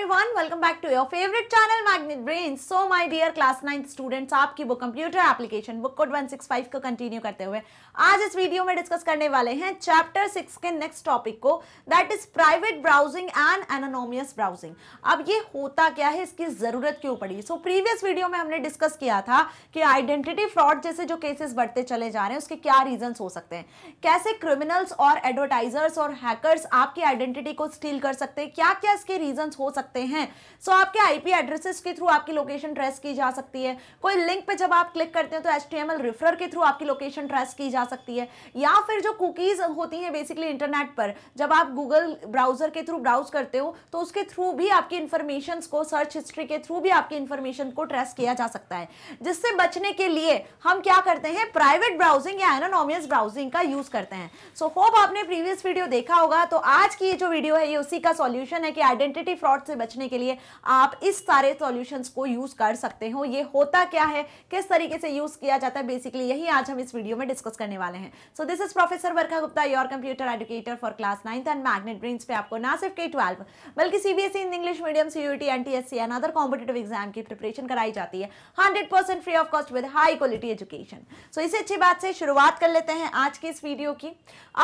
everyone welcome back to your favorite channel magnet brain so my dear class 9th students आपकी वो computer application book code 165 को continue करते हुए आज इस वीडियो में डिस्कस करने वाले हैं चैप्टर सिक्स के नेक्स्ट टॉपिक को that is private browsing and anonymous browsing अब ये होता क्या है इसकी जरूरत क्यों पड़ी सो प्रीवियस वीडियो में हमने डिस्कस किया था कि आइडेंटिटी फ्रॉड जैसे जो केसेस बढ़ते चले जा रहे हैं उसके क्या रीजन हो सकते हैं कैसे क्रिमिनल्स और एडवर्टाइजर्स और हैकर्स आपकी आइडेंटिटी को स्टील कर सकते हैं क्या क्या इसके रीजन हो सकते सकते हैं सो so, आपके आईपी एड्रेसेस के थ्रू आपकी लोकेशन ट्रेस की जा सकती है कोई लिंक पे जब आप क्लिक करते हैं तो एस टी रेफर के थ्रू आपकी लोकेशन ट्रेस की जा सकती है या फिर जो कुकीज़ होती हैं बेसिकली इंटरनेट पर जब आप गूगल ब्राउज़र के थ्रू ब्राउज करते हो तो उसके थ्रू भी आपकी इन्फॉर्मेशन को सर्च हिस्ट्री के थ्रू भी आपकी इन्फॉर्मेशन को ट्रेस किया जा सकता है जिससे बचने के लिए हम क्या करते हैं प्राइवेट ब्राउजिंग या एनोनोमियस ब्राउजिंग का यूज़ करते हैं सो so, होप आपने प्रीवियस वीडियो देखा होगा तो आज की ये जो वीडियो है ये उसी का सॉल्यूशन है कि आइडेंटिटी फ्रॉड से बचने के लिए आप इस सारे सॉल्यूशंस को यूज़ कर सकते हो ये होता क्या है किस तरीके से यूज़ किया जाता है बेसिकली यही आज हम इस वीडियो में डिस्कस करने वाले हैं so this is professor Varkha Gupta your computer educator for class ninth and magnet brains पे आपको ना सिर्फ के ट्वेल्व बल्कि CBSE in English medium CUET and the other competitive exam की प्रिपरेशन कराई जाती है hundred free of cost with high quality education so इसे अच्छी बात से शुरुआत कर लेते हैं आज की इस वीडियो की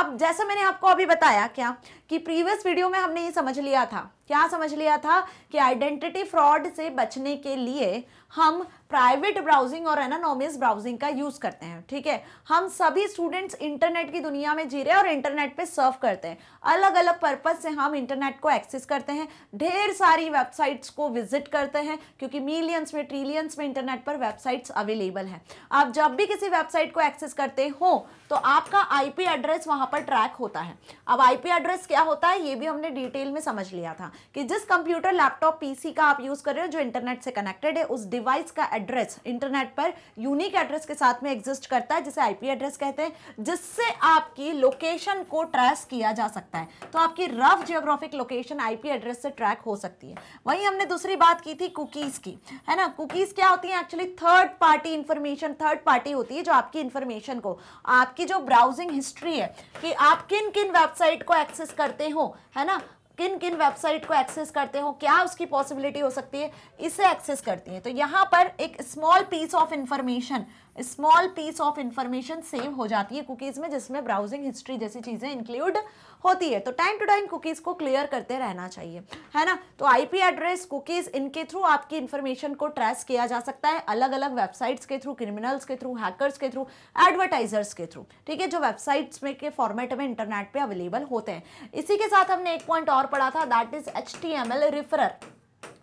अब जैसा मैंने आपको अभी बताया क्या कि प्रीवियस वीडियो में हमने ये समझ लिया था क्या समझ लिया था कि आइडेंटिटी फ्रॉड से बचने के लिए हम प्राइवेट ब्राउजिंग और एनानोमियस ब्राउजिंग का यूज़ करते हैं ठीक है हम सभी स्टूडेंट्स इंटरनेट की दुनिया में जी रहे हैं और इंटरनेट पे सर्व करते हैं अलग अलग पर्पज़ से हम इंटरनेट को एक्सेस करते हैं ढेर सारी वेबसाइट्स को विजिट करते हैं क्योंकि मिलियंस में ट्रिलियंस में इंटरनेट पर वेबसाइट्स अवेलेबल हैं आप जब भी किसी वेबसाइट को एक्सेस करते हो तो आपका आईपी एड्रेस वहां पर ट्रैक होता है अब आईपी एड्रेस क्या होता है ये भी हमने डिटेल में समझ लिया था कि जिस कंप्यूटर लैपटॉप पीसी का आप यूज कर रहे हो जो इंटरनेट से कनेक्टेड है उस डिवाइस का एड्रेस इंटरनेट पर यूनिक एड्रेस के साथ में एग्जिस्ट करता है जिसे आईपी एड्रेस कहते हैं जिससे आपकी लोकेशन को ट्रैस किया जा सकता है तो आपकी rough geographic location IP address से ट्रैक हो सकती है वही हमने दूसरी बात की थी कुकीज की है ना कुकीज क्या होती है actually third party information third party होती है जो आपकी इंफॉर्मेशन को आप आपकी जो ब्राउजिंग हिस्ट्री है कि आप किन किन वेबसाइट को एक्सेस करते हो है ना किन किन वेबसाइट को एक्सेस करते हो क्या उसकी पॉसिबिलिटी हो सकती है इसे एक्सेस करती है तो यहाँ पर एक small piece of information small piece of information save हो जाती है कुकीज़ में जिसमें ब्राउजिंग हिस्ट्री जैसी चीज़ें इंक्लूड होती है तो टाइम टू टाइम कुकीज़ को क्लियर करते रहना चाहिए है ना तो आईपी एड्रेस कुकीज़ इनके थ्रू आपकी इन्फॉर्मेशन को ट्रेस किया जा सकता है अलग अलग वेबसाइट्स के थ्रू क्रिमिनल्स के थ्रू हैकर्स के थ्रू एडवर्टाइजर्स के थ्रू ठीक है जो वेबसाइट्स में के फॉर्मेट में इंटरनेट पर अवेलेबल होते हैं इसी के साथ हमने एक पॉइंट और पढ़ा था that is H T M L referrer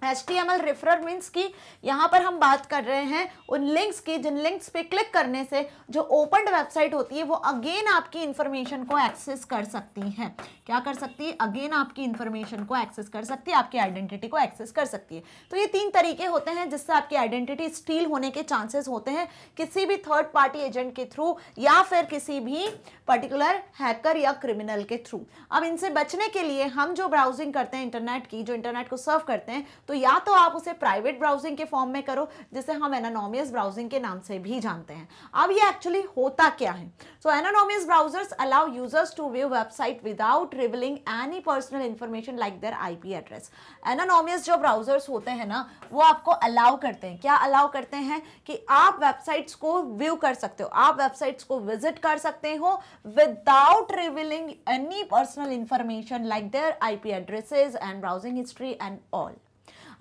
H T M L referrer means की यहाँ पर हम बात कर रहे हैं उन लिंक्स की जिन लिंक्स पे क्लिक करने से जो ओपन वेबसाइट होती है वो अगेन आपकी इन्फॉर्मेशन को एक्सेस कर सकती है क्या कर सकती है अगेन आपकी इन्फॉर्मेशन को एक्सेस कर सकती है आपकी आइडेंटिटी को एक्सेस कर सकती है तो ये तीन तरीके होते हैं जिससे आपकी आइडेंटिटी स्टील होने के चांसेस होते हैं किसी भी थर्ड पार्टी एजेंट के थ्रू या फिर किसी भी पर्टिकुलर हैकर या क्रिमिनल के थ्रू अब इनसे बचने के लिए हम जो ब्राउजिंग करते हैं इंटरनेट की जो इंटरनेट को सर्व करते हैं तो तो या तो आप उसे प्राइवेट ब्राउजिंग के फॉर्म में करो जिसे हम एनानोमियस ब्राउजिंग के नाम से भी जानते हैं अब ये एक्चुअली होता क्या है so anonymous browsers allow users to view website without revealing any personal information like their I address anonymous जो ब्राउजर्स होते हैं ना वो आपको अलाउ करते हैं क्या अलाउ करते हैं कि आप वेबसाइट्स को व्यू कर सकते हो आप वेबसाइट्स को विजिट कर सकते हो without revealing any personal information like their IP addresses and browsing history and all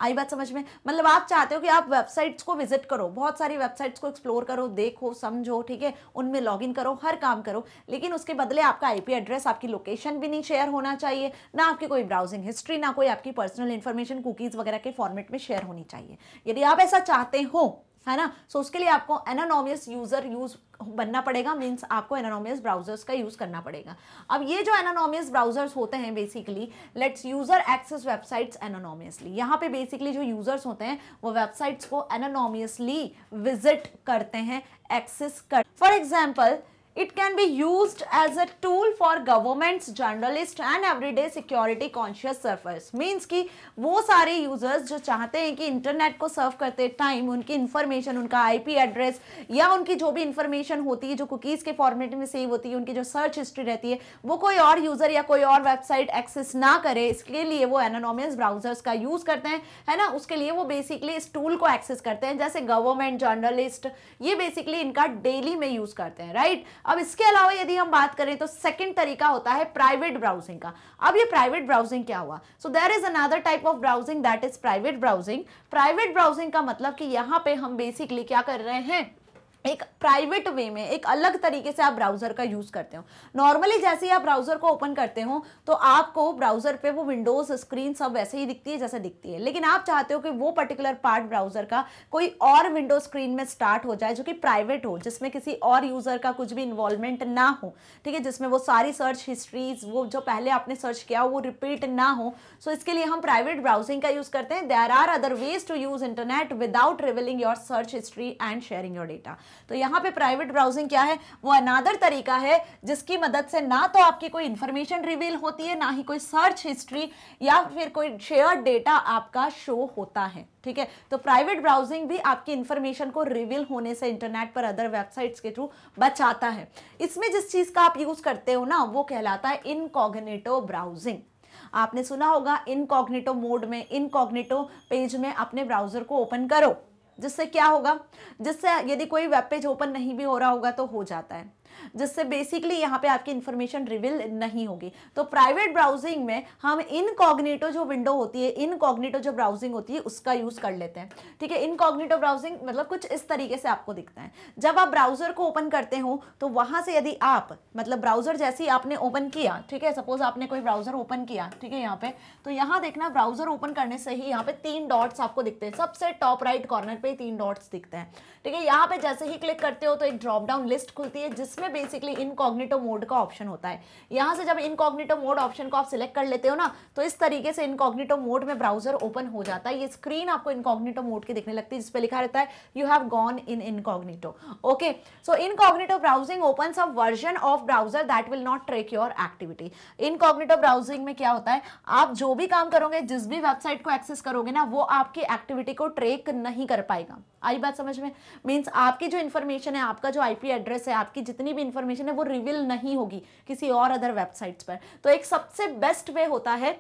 आई बात समझ में मतलब आप चाहते हो कि आप वेबसाइट्स को विजिट करो बहुत सारी वेबसाइट्स को एक्सप्लोर करो देखो समझो ठीक है उनमें लॉग इन करो हर काम करो लेकिन उसके बदले आपका आईपी एड्रेस आपकी लोकेशन भी नहीं शेयर होना चाहिए ना आपकी कोई ब्राउजिंग हिस्ट्री ना कोई आपकी पर्सनल इन्फॉर्मेशन कुकीज़ वगैरह के फॉर्मेट में शेयर होनी चाहिए यदि आप ऐसा चाहते हो है ना सो so, उसके लिए आपको एनानोमियस यूज़र यूज़ बनना पड़ेगा मीन्स आपको एनानोमियस ब्राउजर्स का यूज़ करना पड़ेगा अब ये जो एनानोमियस ब्राउजर्स होते हैं basically lets user access websites anonymously यहाँ पे बेसिकली जो यूज़र्स होते हैं वो वेबसाइट्स को एनानोमियसली विजिट करते हैं एक्सेस कर for example It can be used as a tool for governments, journalists and everyday security conscious surfers means कि वो सारे यूजर्स जो चाहते हैं कि इंटरनेट को सर्व करते टाइम उनकी इन्फॉर्मेशन उनका आई पी एड्रेस या उनकी जो भी इन्फॉर्मेशन होती है जो कुकीज़ के फॉर्मेट में सेव होती है उनकी जो सर्च हिस्ट्री रहती है वो कोई और यूज़र या कोई और वेबसाइट एक्सेस ना करे इसके लिए वो एनोनॉमियस ब्राउजर्स का यूज़ करते हैं है ना उसके लिए वो बेसिकली इस टूल को एक्सेस करते हैं जैसे गवर्नमेंट जर्नलिस्ट ये बेसिकली इनका डेली में यूज़ करते हैं राइट अब इसके अलावा यदि हम बात करें तो सेकंड तरीका होता है प्राइवेट ब्राउजिंग का अब ये प्राइवेट ब्राउजिंग क्या हुआ so there is another type of browsing that is private browsing private browsing का मतलब कि यहाँ पे हम बेसिकली क्या कर रहे हैं एक प्राइवेट वे में एक अलग तरीके से आप ब्राउज़र का यूज़ करते हो नॉर्मली जैसे ही आप ब्राउज़र को ओपन करते हो तो आपको ब्राउज़र पे वो विंडोज़ स्क्रीन सब वैसे ही दिखती है जैसे दिखती है लेकिन आप चाहते हो कि वो पर्टिकुलर पार्ट ब्राउज़र का कोई और विंडो स्क्रीन में स्टार्ट हो जाए जो कि प्राइवेट हो जिसमें किसी और यूज़र का कुछ भी इन्वॉल्वमेंट ना हो ठीक है जिसमें वो सारी सर्च हिस्ट्रीज़ वो जो पहले आपने सर्च किया वो रिपीट ना हो सो so इसके लिए हम प्राइवेट ब्राउजिंग का यूज़ करते हैं there are other ways to use internet without revealing your search history and sharing your data तो यहाँ पे प्राइवेट ब्राउजिंग क्या है वो अनादर तरीका है जिसकी मदद से ना तो आपकी कोई इन्फॉर्मेशन रिवील होती है ना ही कोई सर्च हिस्ट्री या फिर कोई शेयर डेटा आपका शो होता है ठीक है तो प्राइवेट ब्राउजिंग भी आपकी इन्फॉर्मेशन को रिवील होने से इंटरनेट पर अदर वेबसाइट्स के थ्रू बचाता है इसमें जिस चीज़ का आप यूज़ करते हो ना वो कहलाता है इनकॉग्नेटो ब्राउजिंग आपने सुना होगा इनकॉग्निटो मोड में इनकॉग्निटो पेज में अपने ब्राउज़र को ओपन करो जिससे क्या होगा जिससे यदि कोई वेब पेज ओपन नहीं भी हो रहा होगा तो हो जाता है जिससे बेसिकली यहाँ पे आपकी इन्फॉर्मेशन रिविल नहीं होगी तो प्राइवेट ब्राउजिंग में हम इनकॉग्निटो जो विंडो होती है इनकॉग्निटो जो ब्राउजिंग होती है उसका यूज़ कर लेते हैं ठीक है इनकॉग्निटो ब्राउजिंग मतलब कुछ इस तरीके से आपको दिखता है जब आप ब्राउज़र को ओपन करते हो तो वहां से यदि आप मतलब ब्राउज़र जैसे ही आपने ओपन किया ठीक है सपोज आपने कोई ब्राउज़र ओपन किया ठीक है यहाँ पे तो यहाँ देखना ब्राउज़र ओपन करने से ही यहाँ पे तीन डॉट्स आपको दिखते हैं सबसे टॉप राइट कॉर्नर पे तीन डॉट्स दिखते हैं ठीक है यहाँ पे जैसे ही क्लिक करते हो तो एक ड्रॉप डाउन लिस्ट खुलती है जिसमें बेसिकली इनकॉग्निटो मोड का ऑप्शन होता है यहाँ से जब इनकॉग्निटो मोड ऑप्शन को आप सिलेक्ट कर लेते हो ना तो इस तरीके से इनकॉग्निटो मोड में ब्राउजर ओपन हो जाता है ये स्क्रीन आपको इनकॉग्निटो मोड की दिखने लगती है जिसपे लिखा रहता है you have gone in incognito okay so incognito browsing open a version of browser that will not track your activity incognito browsing में क्या होता है आप जो भी काम करोगे जिस भी वेबसाइट को एक्सेस करोगे ना वो आपकी एक्टिविटी को ट्रेक नहीं कर पाएगा आई बात समझ में मीन्स आपकी जो इन्फॉर्मेशन है आपका जो आईपी एड्रेस है आपकी जितनी भी इन्फॉर्मेशन है वो रिवील नहीं होगी किसी और अदर वेबसाइट्स पर तो एक सबसे बेस्ट वे होता है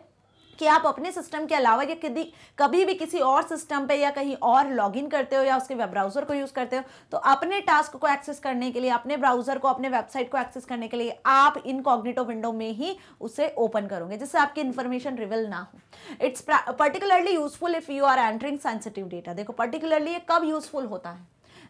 कि आप अपने सिस्टम के अलावा या कभी कभी भी किसी और सिस्टम पे या कहीं और लॉगिन करते हो या उसके वेब ब्राउज़र को यूज़ करते हो तो अपने टास्क को एक्सेस करने के लिए अपने ब्राउज़र को अपने वेबसाइट को एक्सेस करने के लिए आप इन कॉग्निटो विंडो में ही उसे ओपन करोगे जिससे आपकी इन्फॉर्मेशन रिविल ना हो it's particularly useful if you are entering sensitive data देखो पर्टिकुलरली ये कब यूजफुल होता है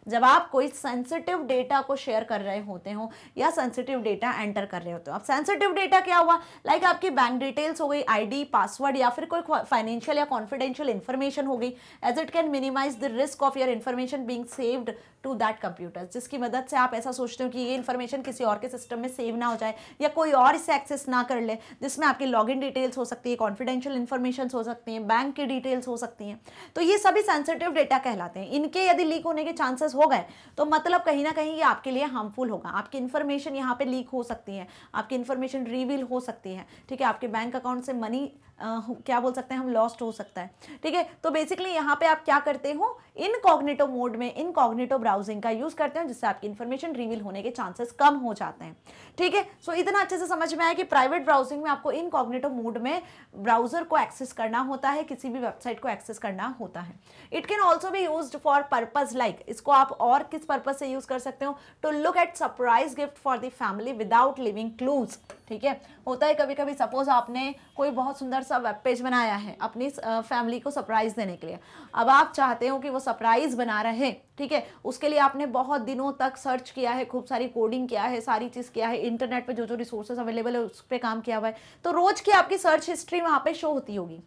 जब आप कोई सेंसिटिव डेटा को शेयर कर रहे होते हो या सेंसिटिव डेटा एंटर कर रहे होते हो अब सेंसिटिव डेटा क्या हुआ लाइक like आपकी बैंक डिटेल्स हो गई आईडी पासवर्ड या फिर कोई फाइनेंशियल या कॉन्फिडेंशियल इन्फॉर्मेशन हो गई as it can minimise the risk of your information being saved to that computer जिसकी मदद से आप ऐसा सोचते हो कि ये इन्फॉर्मेशन किसी और के सिस्टम में सेव ना हो जाए या कोई और इसे एक्सेस ना कर ले जिसमें आपकी लॉगिन डिटेल्स हो सकती है कॉन्फिडेंशियल इन्फॉर्मेशन हो सकती हैं बैंक की डिटेल्स हो सकती हैं तो ये सभी सेंसिटिव डेटा कहलाते हैं इनके यदि लीक होने के चांसेस हो गए तो मतलब कहीं ना कहीं ये आपके लिए हार्मफुल होगा आपकी इन्फॉर्मेशन यहाँ पर लीक हो सकती है आपकी इन्फॉर्मेशन रिवील हो सकती है ठीक है आपके बैंक अकाउंट से मनी क्या बोल सकते हैं हम लॉस्ट हो सकता है ठीक है तो बेसिकली यहाँ पे आप क्या करते हो इन कॉग्नेटो मोड में इन कॉग्नेटो ब्राउजिंग का यूज़ करते हैं जिससे आपकी इन्फॉर्मेशन रिवील होने के चांसेस कम हो जाते हैं ठीक है सो इतना अच्छे से समझ में आया कि प्राइवेट ब्राउजिंग में आपको इन कॉग्नेटो मोड में ब्राउजर को एक्सेस करना होता है किसी भी वेबसाइट को एक्सेस करना होता है इट कैन ऑल्सो भी यूज फॉर पर्पज लाइक इसको आप और किस पर्पज से यूज़ कर सकते हो to look at surprise gift for the family without leaving clues ठीक है होता है कभी कभी सपोज आपने कोई बहुत सुंदर सा सा वेब पेज बनाया है अपनी फैमिली को सरप्राइज़ देने के लिए अब आप चाहते हो कि वो सरप्राइज़ बना रहे ठीक है उसके लिए आपने बहुत दिनों तक सर्च किया है खूब सारी कोडिंग किया है सारी चीज़ किया है इंटरनेट पर जो जो रिसोर्सेज अवेलेबल है उस पर काम किया हुआ है तो रोज़ की आपकी सर्च हिस्ट्री वहाँ पर शो होती होगी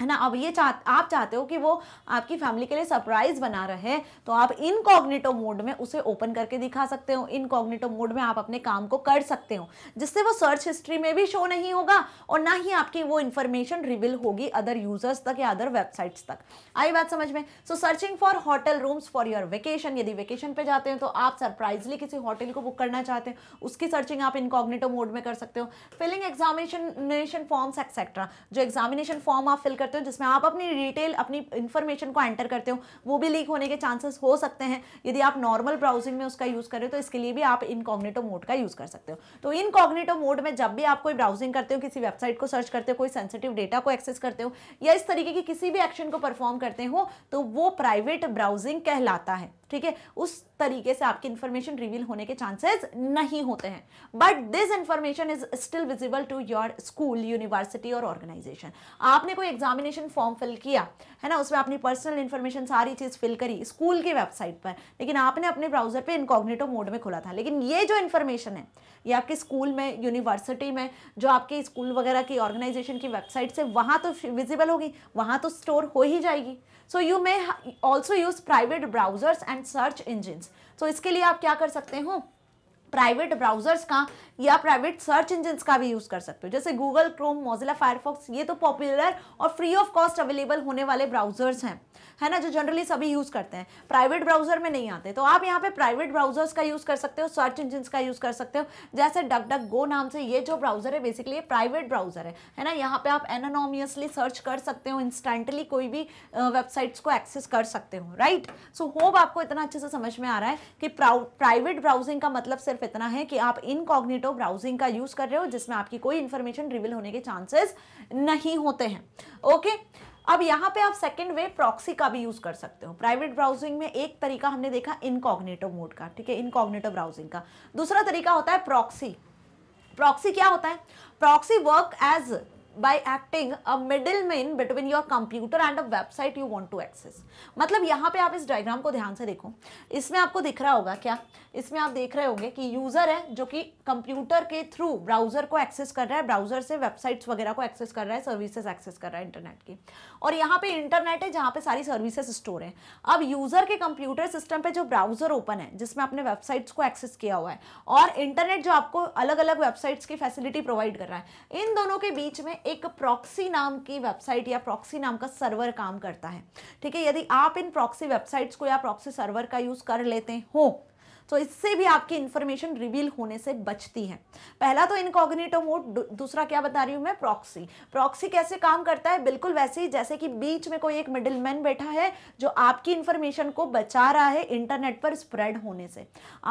है ना अब ये चाह आप चाहते हो कि वो आपकी फैमिली के लिए सरप्राइज़ बना रहे तो आप इनकॉग्निटो मोड में उसे ओपन करके दिखा सकते हो इनकॉग्निटो मोड में आप अपने काम को कर सकते हो जिससे वो सर्च हिस्ट्री में भी शो नहीं होगा और ना ही आपकी वो इन्फॉर्मेशन रिविल होगी अदर यूजर्स तक या अदर वेबसाइट्स तक आई बात समझ में so searching for hotel rooms for your vacation यदि वेकेशन पर जाते हैं तो आप सरप्राइजली किसी होटल को बुक करना चाहते हैं उसकी सर्चिंग आप इनकॉग्निटो मोड में कर सकते हो फिलिंग एग्जामिनेशन फॉर्म्स एक्सेट्रा जो एग्जामिनेशन फॉर्म आप फिल कर करते हो जिसमें आप अपनी डिटेल अपनी इन्फॉर्मेशन को एंटर करते हो वो भी लीक होने के चांसेस हो सकते हैं यदि आप नॉर्मल ब्राउजिंग में उसका यूज़ कर रहे हो तो इसके लिए भी आप इनकॉग्नेटो मोड का यूज़ कर सकते हो तो इनकॉग्नेटो मोड में जब भी आप कोई ब्राउजिंग करते हो किसी वेबसाइट को सर्च करते हो कोई सेंसिटिव डेटा को एक्सेस करते हो या इस तरीके की किसी भी एक्शन को परफॉर्म करते हो तो वो प्राइवेट ब्राउजिंग कहलाता है ठीक है उस तरीके से आपकी इन्फॉर्मेशन रिवील होने के चांसेस नहीं होते हैं but this information is still visible to your school university और ऑर्गेनाइजेशन आपने कोई एग्जामिनेशन फॉर्म फिल किया है ना उसमें अपनी पर्सनल इन्फॉर्मेशन सारी चीज़ फिल करी स्कूल की वेबसाइट पर लेकिन आपने अपने ब्राउजर पर इनकॉग्नेटो मोड में खोला था लेकिन ये जो इन्फॉर्मेशन है ये आपके स्कूल में यूनिवर्सिटी में जो आपके स्कूल वगैरह की ऑर्गेनाइजेशन की वेबसाइट से वहाँ तो विजिबल होगी वहाँ तो स्टोर हो ही जाएगी so you may also use private browsers and search engine so इसके लिए आप क्या कर सकते हो प्राइवेट ब्राउजर्स का या प्राइवेट सर्च इंजन का भी यूज कर सकते हो जैसे गूगल क्रोम मोजिला फायरफॉक्स ये तो पॉपुलर और फ्री ऑफ कॉस्ट अवेलेबल होने वाले ब्राउजर्स हैं है ना जो जनरली सभी यूज़ करते हैं प्राइवेट ब्राउजर में नहीं आते तो आप यहाँ पे प्राइवेट ब्राउजर्स का यूज़ कर सकते हो सर्च इंजन का यूज़ कर सकते हो जैसे डक डक गो नाम से ये जो ब्राउजर है बेसिकली ये प्राइवेट ब्राउजर है है ना यहाँ पे आप एनोनोमियसली सर्च कर सकते हो इंस्टेंटली कोई भी वेबसाइट्स को एक्सेस कर सकते हो राइट सो होप आपको इतना अच्छे से समझ में आ रहा है कि प्राइवेट ब्राउजिंग का मतलब सिर्फ इतना है कि आप इनकॉग्निटो हो ब्राउजिंग का यूज़ कर रहे हो जिसमें आपकी कोई इन्फॉर्मेशन रिविल होने के चांसेस नहीं होते हैं ओके अब यहाँ पे आप सेकेंड वे प्रॉक्सी का भी यूज़ कर सकते हो प्राइवेट ब्राउजिंग में एक तरीका हमने देखा इनकॉग्नेटो मोड का ठीक है इनकॉग्नेटो ब्राउजिंग का दूसरा तरीका होता है प्रॉक्सी प्रॉक्सी क्या होता है proxy work as by acting a middleman between your computer and a website you want to access. मतलब यहाँ पे आप इस डायग्राम को ध्यान से देखो इसमें आपको दिख रहा होगा क्या इसमें आप देख रहे होंगे कि यूज़र है जो कि कंप्यूटर के थ्रू ब्राउज़र को एक्सेस कर रहा है ब्राउज़र से वेबसाइट्स वगैरह को एक्सेस कर रहा है सर्विसेज एक्सेस कर रहा है इंटरनेट की और यहाँ पे इंटरनेट है जहाँ पे सारी सर्विसेज स्टोर है अब यूज़र के कंप्यूटर सिस्टम पे जो ब्राउज़र ओपन है जिसमें आपने वेबसाइट्स को एक्सेस किया हुआ है और इंटरनेट जो आपको अलग अलग वेबसाइट्स की फैसिलिटी प्रोवाइड कर रहा है इन दोनों के बीच में एक प्रॉक्सी नाम की वेबसाइट या प्रॉक्सी नाम का सर्वर काम करता है ठीक है यदि आप इन प्रॉक्सी वेबसाइट्स को या प्रॉक्सी सर्वर का यूज़ कर लेते हो तो इससे भी आपकी इन्फॉर्मेशन रिवील होने से बचती है पहला तो इनकॉग्निटो मोड दूसरा क्या बता रही हूँ मैं प्रॉक्सी प्रॉक्सी कैसे काम करता है बिल्कुल वैसे ही जैसे कि बीच में कोई एक मिडिल बैठा है जो आपकी इन्फॉर्मेशन को बचा रहा है इंटरनेट पर स्प्रेड होने से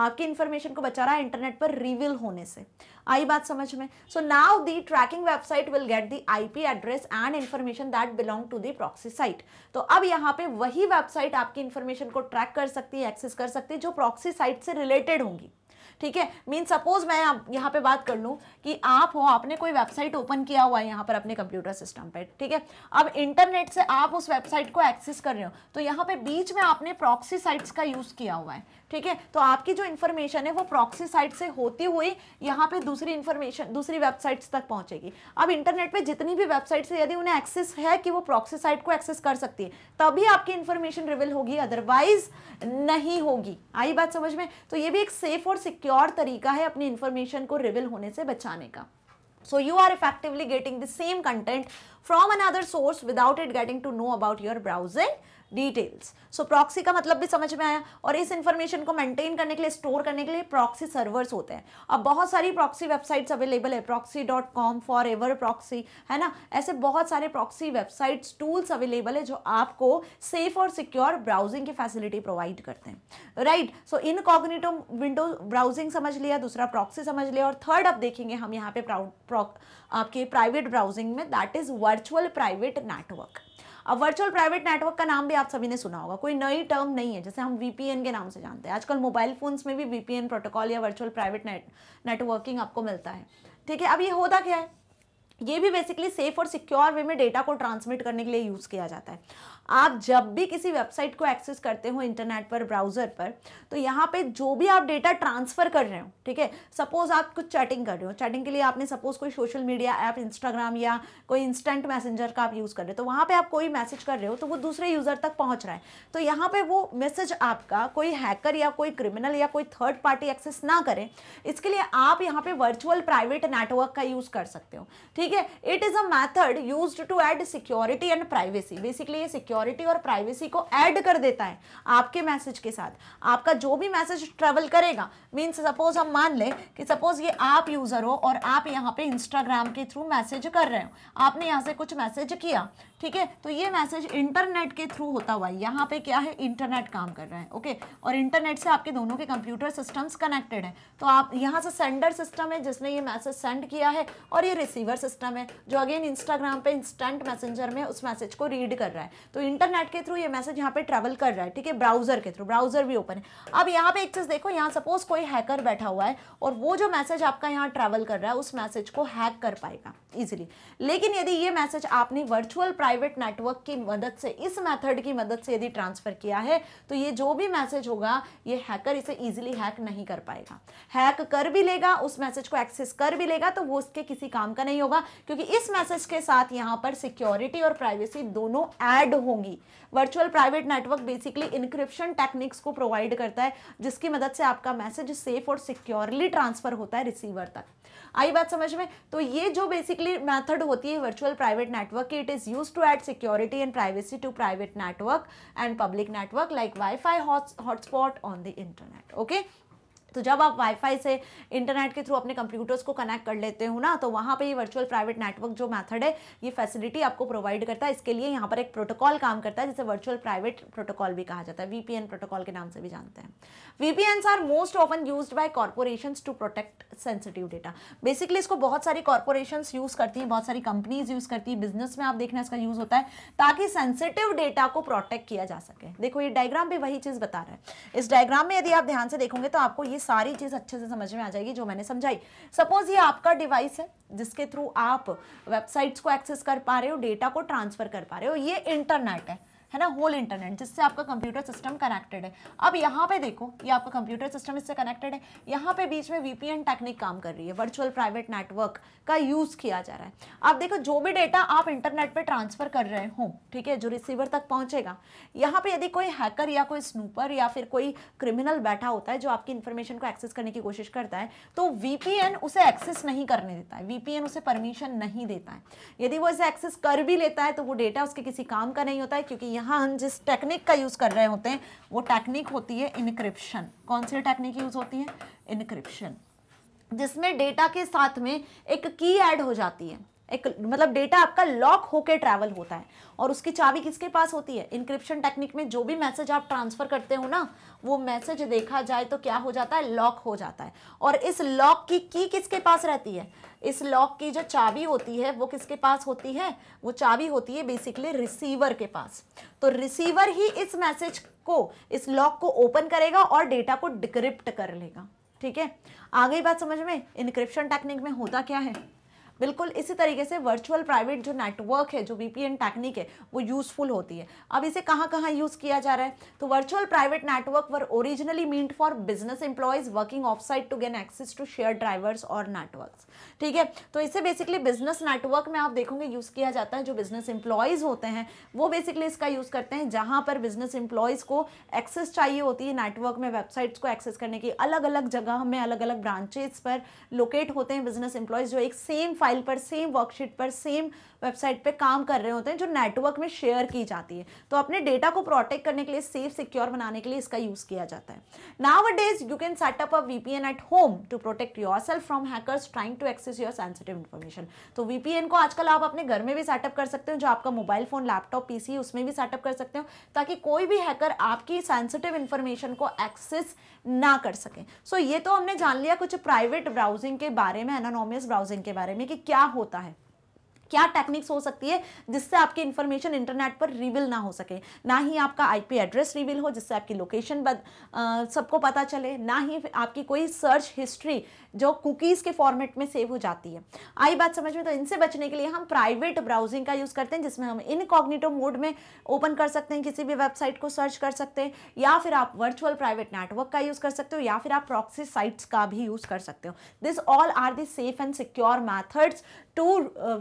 आपकी इन्फॉर्मेशन को बचा रहा है इंटरनेट पर रिवील होने से आई बात समझ में so now the tracking website will get the P address and information that belong to the proxy site तो अब यहाँ पे वही वेबसाइट आपकी इन्फॉर्मेशन को ट्रैक कर सकती है एक्सेस कर सकती है जो प्रॉक्सी साइट से रिलेटेड होंगी ठीक है मीन सपोज मैं यहाँ पे बात कर लूँ कि आप हो आपने कोई वेबसाइट ओपन किया हुआ है यहाँ पर अपने कंप्यूटर सिस्टम पे ठीक है अब इंटरनेट से आप उस वेबसाइट को एक्सेस कर रहे हो तो यहाँ पे बीच में आपने प्रॉक्सी साइट्स का यूज़ किया हुआ है ठीक है तो आपकी जो इन्फॉर्मेशन है वो प्रॉक्सी साइट से होती हुई यहाँ पे दूसरी इन्फॉर्मेशन दूसरी वेबसाइट्स तक पहुँचेगी अब इंटरनेट पे जितनी भी वेबसाइट्स है यदि उन्हें एक्सेस है कि वो प्रॉक्सी साइट को एक्सेस कर सकती है तभी आपकी इन्फॉर्मेशन रिविल होगी अदरवाइज नहीं होगी आई बात समझ में तो ये भी एक सेफ और सिक्योर तरीका है अपनी इन्फॉर्मेशन को रिविल होने से बचाने का so you are effectively getting the same content from another source without it getting to know about your browsing details so proxy का मतलब भी समझ में आया और इस इन्फॉर्मेशन को मेंटेन करने के लिए स्टोर करने के लिए प्रॉक्सी सर्वर्स होते हैं अब बहुत सारी प्रॉक्सी वेबसाइट्स अवेलेबल है proxy dot com for ever proxy है ना ऐसे बहुत सारे प्रॉक्सी वेबसाइट्स टूल्स अवेलेबल है जो आपको सेफ और सिक्योर ब्राउजिंग की फैसिलिटी प्रोवाइड करते हैं right so incognito window browsing समझ लिया दूसरा प्रॉक्सी समझ लिया और थर्ड अब देखेंगे हम यहाँ पे आपके प्राइवेट ब्राउजिंग में that is virtual private network अब वर्चुअल प्राइवेट नेटवर्क का नाम भी आप सभी ने सुना होगा कोई नई टर्म नहीं है जैसे हम वीपीएन के नाम से जानते हैं आजकल मोबाइल फोन्स में भी वीपीएन प्रोटोकॉल या वर्चुअल प्राइवेट नेटवर्किंग आपको मिलता है ठीक है अब ये होता क्या है ये भी बेसिकली सेफ और सिक्योर वे में डेटा को ट्रांसमिट करने के लिए यूज़ किया जाता है आप जब भी किसी वेबसाइट को एक्सेस करते हो इंटरनेट पर ब्राउज़र पर तो यहाँ पे जो भी आप डेटा ट्रांसफ़र कर रहे हो ठीक है सपोज़ आप कुछ चैटिंग कर रहे हो चैटिंग के लिए आपने सपोज़ कोई सोशल मीडिया ऐप इंस्टाग्राम या कोई इंस्टेंट मैसेंजर का आप यूज़ कर रहे हो तो वहाँ पर आप कोई मैसेज कर रहे हो तो वो दूसरे यूज़र तक पहुँच रहा है तो यहाँ पर वो मैसेज आपका कोई हैकर या कोई क्रिमिनल या कोई थर्ड पार्टी एक्सेस ना करें इसके लिए आप यहाँ पर वर्चुअल प्राइवेट नेटवर्क का यूज़ कर सकते हो ठीक है it is a method used to add security and privacy basically ये सिक्योर सिक्योरिटी और प्राइवेसी को ऐड कर देता है आपके मैसेज के साथ आपका जो भी मैसेज ट्रेवल करेगा मीन्स सपोज हम मान लें कि सपोज ये आप यूज़र हो और आप यहाँ पे इंस्टाग्राम के थ्रू मैसेज कर रहे हो आपने यहाँ से कुछ मैसेज किया ठीक है तो ये मैसेज इंटरनेट के थ्रू होता हुआ है यहाँ पे क्या है इंटरनेट काम कर रहा है ओके और इंटरनेट से आपके दोनों के कंप्यूटर सिस्टम्स कनेक्टेड हैं तो आप यहाँ से सेंडर सिस्टम है जिसने ये मैसेज सेंड किया है और ये रिसीवर सिस्टम है जो अगेन इंस्टाग्राम पे इंस्टेंट मैसेंजर में उस मैसेज को रीड कर रहा है तो इंटरनेट के थ्रू ये मैसेज यहाँ पे ट्रेवल कर रहा है ठीक है ब्राउजर के थ्रू ब्राउजर भी ओपन है अब यहाँ पे एक चीज़ देखो यहाँ सपोज कोई हैकर बैठा हुआ है और वो जो मैसेज आपका यहाँ ट्रेवल कर रहा है उस मैसेज को हैक कर पाएगा इजिली लेकिन यदि ये मैसेज आपने वर्चुअल प्राइवेट नेटवर्क की मदद से इस मैथड की मदद से यदि ट्रांसफ़र किया है तो ये जो भी मैसेज होगा ये हैकर इसे ईजिली हैक नहीं कर पाएगा हैक कर भी लेगा उस मैसेज को एक्सेस कर भी लेगा तो वो उसके किसी काम का नहीं होगा क्योंकि इस मैसेज के साथ यहाँ पर सिक्योरिटी और प्राइवेसी दोनों ऐड हो होंगी virtual private network basically encryption techniques को प्रोवाइड करता है जिसकी मदद से आपका मैसेज सेफ और सिक्योरली ट्रांसफर होता है रिसीवर तक आई बात समझ में तो ये जो बेसिकली मेथड होती है वर्चुअल प्राइवेट नेटवर्क की it is used to add security and privacy to private network and public network like wifi hotspot on the internet okay तो जब आप वाईफाई से इंटरनेट के थ्रू अपने कंप्यूटर्स को कनेक्ट कर लेते हो ना तो वहाँ पे ये वर्चुअल प्राइवेट नेटवर्क जो मेथड है ये फैसिलिटी आपको प्रोवाइड करता है इसके लिए यहाँ पर एक प्रोटोकॉल काम करता है जिसे वर्चुअल प्राइवेट प्रोटोकॉल भी कहा जाता है वीपीएन प्रोटोकॉल के नाम से भी जानते हैं VPN are most often used by corporation to protect sensitive data basically इसको बहुत सारी कॉरपोरेशन यूज़ करती हैं बहुत सारी कंपनीज यूज़ करती है बिजनेस में आप देखना इसका यूज़ होता है ताकि सेंसिटिव डेटा को प्रोटेक्ट किया जा सके देखो ये डायग्राम भी वही चीज़ बता रहा है इस डायग्राम में यदि आप ध्यान से देखोगे तो आपको ये सारी चीज़ अच्छे से समझ में आ जाएगी जो मैंने समझाई सपोज ये आपका डिवाइस है जिसके थ्रू आप वेबसाइट्स को एक्सेस कर पा रहे हो डेटा को ट्रांसफ़र कर पा रहे हो ये इंटरनेट है है ना होल इंटरनेट जिससे आपका कंप्यूटर सिस्टम कनेक्टेड है अब यहाँ पे देखो ये आपका कंप्यूटर सिस्टम इससे कनेक्टेड है यहाँ पे बीच में वीपीएन टेक्निक काम कर रही है वर्चुअल प्राइवेट नेटवर्क का यूज़ किया जा रहा है आप देखो जो भी डेटा आप इंटरनेट पर ट्रांसफ़र कर रहे हो ठीक है जो रिसीवर तक पहुंचेगा यहाँ पे यदि कोई हैकर या कोई स्नूपर या फिर कोई क्रिमिनल बैठा होता है जो आपकी इन्फॉर्मेशन को एक्सेस करने की कोशिश करता है तो वीपीएन उसे एक्सेस नहीं करने देता है वीपीएन उसे परमिशन नहीं देता है यदि वो इसे एक्सेस कर भी लेता है तो वो डेटा उसके किसी काम का नहीं होता है क्योंकि यहाँ हम जिस टेक्निक का यूज़ कर रहे होते हैं वो टेक्निक होती है इनक्रिप्शन कौन सी टेक्निक यूज़ होती है इनक्रिप्शन जिसमें डेटा के साथ में एक की ऐड हो जाती है एक मतलब डेटा आपका लॉक होकर ट्रैवल होता है और उसकी चाबी किसके पास होती है इंक्रिप्शन टेक्निक में जो भी मैसेज आप ट्रांसफ़र करते हो ना वो मैसेज देखा जाए तो क्या हो जाता है लॉक हो जाता है और इस लॉक की की किसके पास रहती है इस लॉक की जो चाबी होती है वो किसके पास होती है वो चाबी होती है बेसिकली रिसीवर के पास तो रिसीवर ही इस मैसेज को इस लॉक को ओपन करेगा और डेटा को डिक्रिप्ट कर लेगा ठीक है आगे बात समझ में इनक्रिप्शन टेक्निक में होता क्या है बिल्कुल इसी तरीके से वर्चुअल प्राइवेट जो नेटवर्क है जो वीपीएन टेक्निक है वो यूज़फुल होती है अब इसे कहाँ कहाँ यूज़ किया जा रहा है तो virtual private network were originally meant for business employees working off site to gain access to share drivers और नेटवर्क ठीक है तो इसे बेसिकली बिजनेस नेटवर्क में आप देखोगे यूज़ किया जाता है जो बिजनेस एम्प्लॉयज़ होते हैं वो बेसिकली इसका यूज़ करते हैं जहाँ पर बिजनेस एम्प्लॉयज़ को एक्सेस चाहिए होती है नेटवर्क में वेबसाइट्स को एक्सेस करने की अलग अलग जगह में अलग अलग ब्रांचेस पर लोकेट होते हैं बिजनेस एम्प्लॉयज़ जो एक सेम फाइल पर सेम वर्कशीट पर सेम वेबसाइट पे काम कर रहे होते हैं जो नेटवर्क में शेयर की जाती है तो अपने डेटा को प्रोटेक्ट करने के लिए सेफ सिक्योर बनाने के लिए इसका यूज़ किया जाता है nowadays you can set up a VPN at home to protect yourself from hackers trying to access your sensitive information तो वीपीएन को आजकल आप अपने घर में भी सेटअप कर सकते हो जो आपका मोबाइल फ़ोन लैपटॉप पीसी उसमें भी सेटअप कर सकते हो ताकि कोई भी हैकर आपकी सेंसिटिव इन्फॉर्मेशन को एक्सेस ना कर सके सो so, ये तो हमने जान लिया कुछ प्राइवेट ब्राउजिंग के बारे में एनानोमियस ब्राउजिंग के बारे में कि क्या होता है क्या टेक्निक्स हो सकती है जिससे आपकी इन्फॉर्मेशन इंटरनेट पर रिवील ना हो सके ना ही आपका आईपी एड्रेस रिवील हो जिससे आपकी लोकेशन सबको पता चले ना ही आपकी कोई सर्च हिस्ट्री जो कुकीज़ के फॉर्मेट में सेव हो जाती है आई बात समझ में तो इनसे बचने के लिए हम प्राइवेट ब्राउजिंग का यूज़ करते हैं जिसमें हम इनकॉग्निटो मोड में ओपन कर सकते हैं किसी भी वेबसाइट को सर्च कर सकते हैं या फिर आप वर्चुअल प्राइवेट नेटवर्क का यूज़ कर सकते हो या फिर आप प्रॉक्सी साइट्स का भी यूज़ कर सकते हो this all are the safe and secure methods to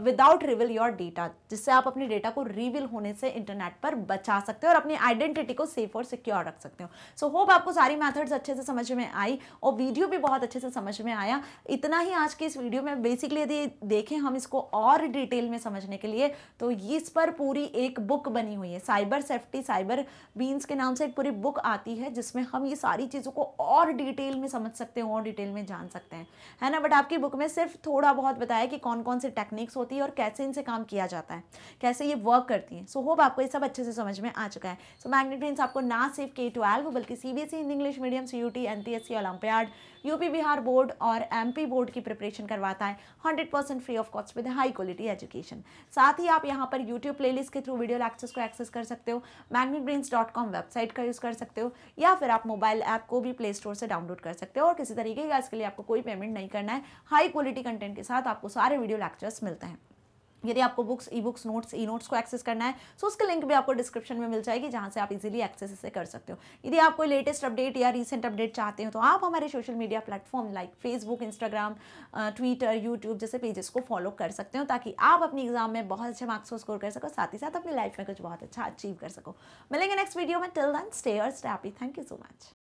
without reveal your data जिससे आप अपने डेटा को रिविल होने से इंटरनेट पर बचा सकते हो और अपनी आइडेंटिटी को सेफ और सिक्योर रख सकते हो सो so, होप आपको सारी मैथड्स अच्छे से समझ में आई और वीडियो भी बहुत अच्छे से समझ में आया इतना ही आज के इस वीडियो में बेसिकली यदि देखें हम इसको और डिटेल में समझने के लिए तो इस पर पूरी एक बुक बनी हुई है साइबर सेफ्टी साइबर बीन्स के नाम से एक पूरी बुक आती है जिसमें हम ये सारी चीज़ों को और डिटेल में समझ सकते हो और डिटेल में जान सकते हैं है ना बट आपकी बुक में सिर्फ थोड़ा बहुत बताया कि कौन कौन से से टेक्निक्स होती है और कैसे इनसे काम किया जाता है कैसे ये वर्क करती हैं सो होप आपको ये सब अच्छे से समझ में आ चुका है सो मैग्नेट आपको ना सिर्फ के ट्वेल्व बल्कि C B S E English medium C U T N T S C olympiad UP Bihar board और एमपी बोर्ड की प्रिपरेशन करवाता है hundred percent free of cost with high quality education साथ ही आप यहाँ पर यूट्यूब प्लेलिस्ट के थ्रू वीडियो लेक्चर्स को एक्सेस कर सकते हो मैग्नेट वेबसाइट का यूज़ कर सकते हो या फिर आप मोबाइल ऐप को भी प्ले स्टोर से डाउनलोड कर सकते हो और किसी तरीके का इसके लिए आपको कोई पेमेंट नहीं करना है हाई क्वालिटी कंटेंट के साथ आपको सारे वीडियो लेक्चर्स मिलते हैं यदि आपको books e books notes e notes को एक्सेस करना है सो तो उसके लिंक भी आपको डिस्क्रिप्शन में मिल जाएगी जहाँ से आप इजीली एक्सेस इसे कर सकते हो यदि आप कोई लेटेस्ट अपडेट या रीसेंट अपडेट चाहते हो तो आप हमारे social media platform like Facebook Instagram Twitter YouTube जैसे पेजेस को फॉलो कर सकते हो ताकि आप अपनी एग्जाम में बहुत अच्छे मार्क्स को स्कोर कर सको साथ ही साथ अपनी लाइफ में कुछ बहुत अच्छा अचीव कर सको मिलेंगे नेक्स्ट वीडियो में टिल दैन स्टे और stay happy thank you so much